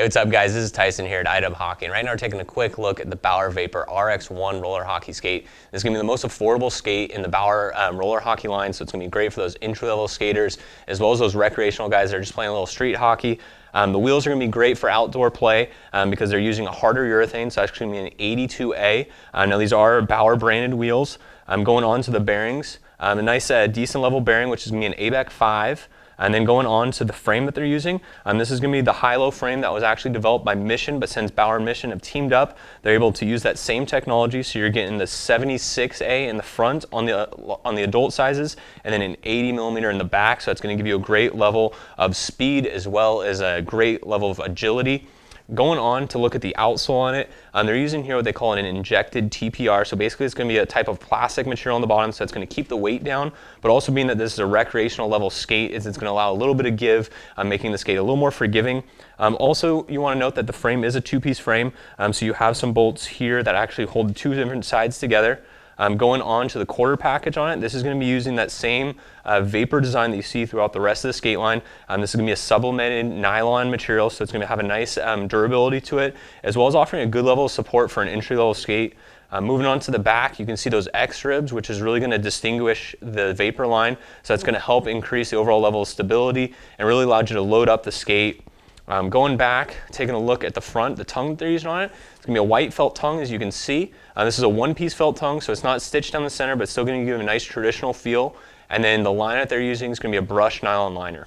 Hey, what's up guys? This is Tyson here at IDUB Hockey, and right now we're taking a quick look at the Bauer Vapor RX1 roller hockey skate. This is going to be the most affordable skate in the Bauer um, roller hockey line, so it's going to be great for those entry-level skaters, as well as those recreational guys that are just playing a little street hockey. Um, the wheels are going to be great for outdoor play um, because they're using a harder urethane, so that's going to be an 82A. Uh, now these are Bauer branded wheels. I'm um, going on to the bearings, um, a nice uh, decent level bearing, which is going to be an ABAC 5. And then going on to the frame that they're using, um, this is going to be the high-low frame that was actually developed by Mission, but since Bauer and Mission have teamed up, they're able to use that same technology. So you're getting the 76A in the front on the, uh, on the adult sizes, and then an 80 millimeter in the back. So it's going to give you a great level of speed as well as a great level of agility. Going on to look at the outsole on it, um, they're using here what they call an injected TPR. So basically it's going to be a type of plastic material on the bottom, so it's going to keep the weight down, but also being that this is a recreational level skate, it's, it's going to allow a little bit of give, um, making the skate a little more forgiving. Um, also, you want to note that the frame is a two-piece frame, um, so you have some bolts here that actually hold two different sides together. Um, going on to the quarter package on it, this is going to be using that same uh, vapor design that you see throughout the rest of the skate line. Um, this is going to be a sublimated nylon material, so it's going to have a nice um, durability to it, as well as offering a good level of support for an entry-level skate. Uh, moving on to the back, you can see those X ribs, which is really going to distinguish the vapor line. So that's going to help increase the overall level of stability and really allow you to load up the skate um, going back, taking a look at the front, the tongue that they're using on it, it's gonna be a white felt tongue as you can see. Uh, this is a one-piece felt tongue, so it's not stitched down the center, but still gonna give you a nice traditional feel. And then the liner that they're using is gonna be a brushed nylon liner.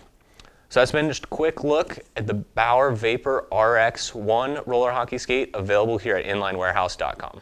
So that's been just a quick look at the Bauer Vapor RX1 roller hockey skate available here at inlinewarehouse.com.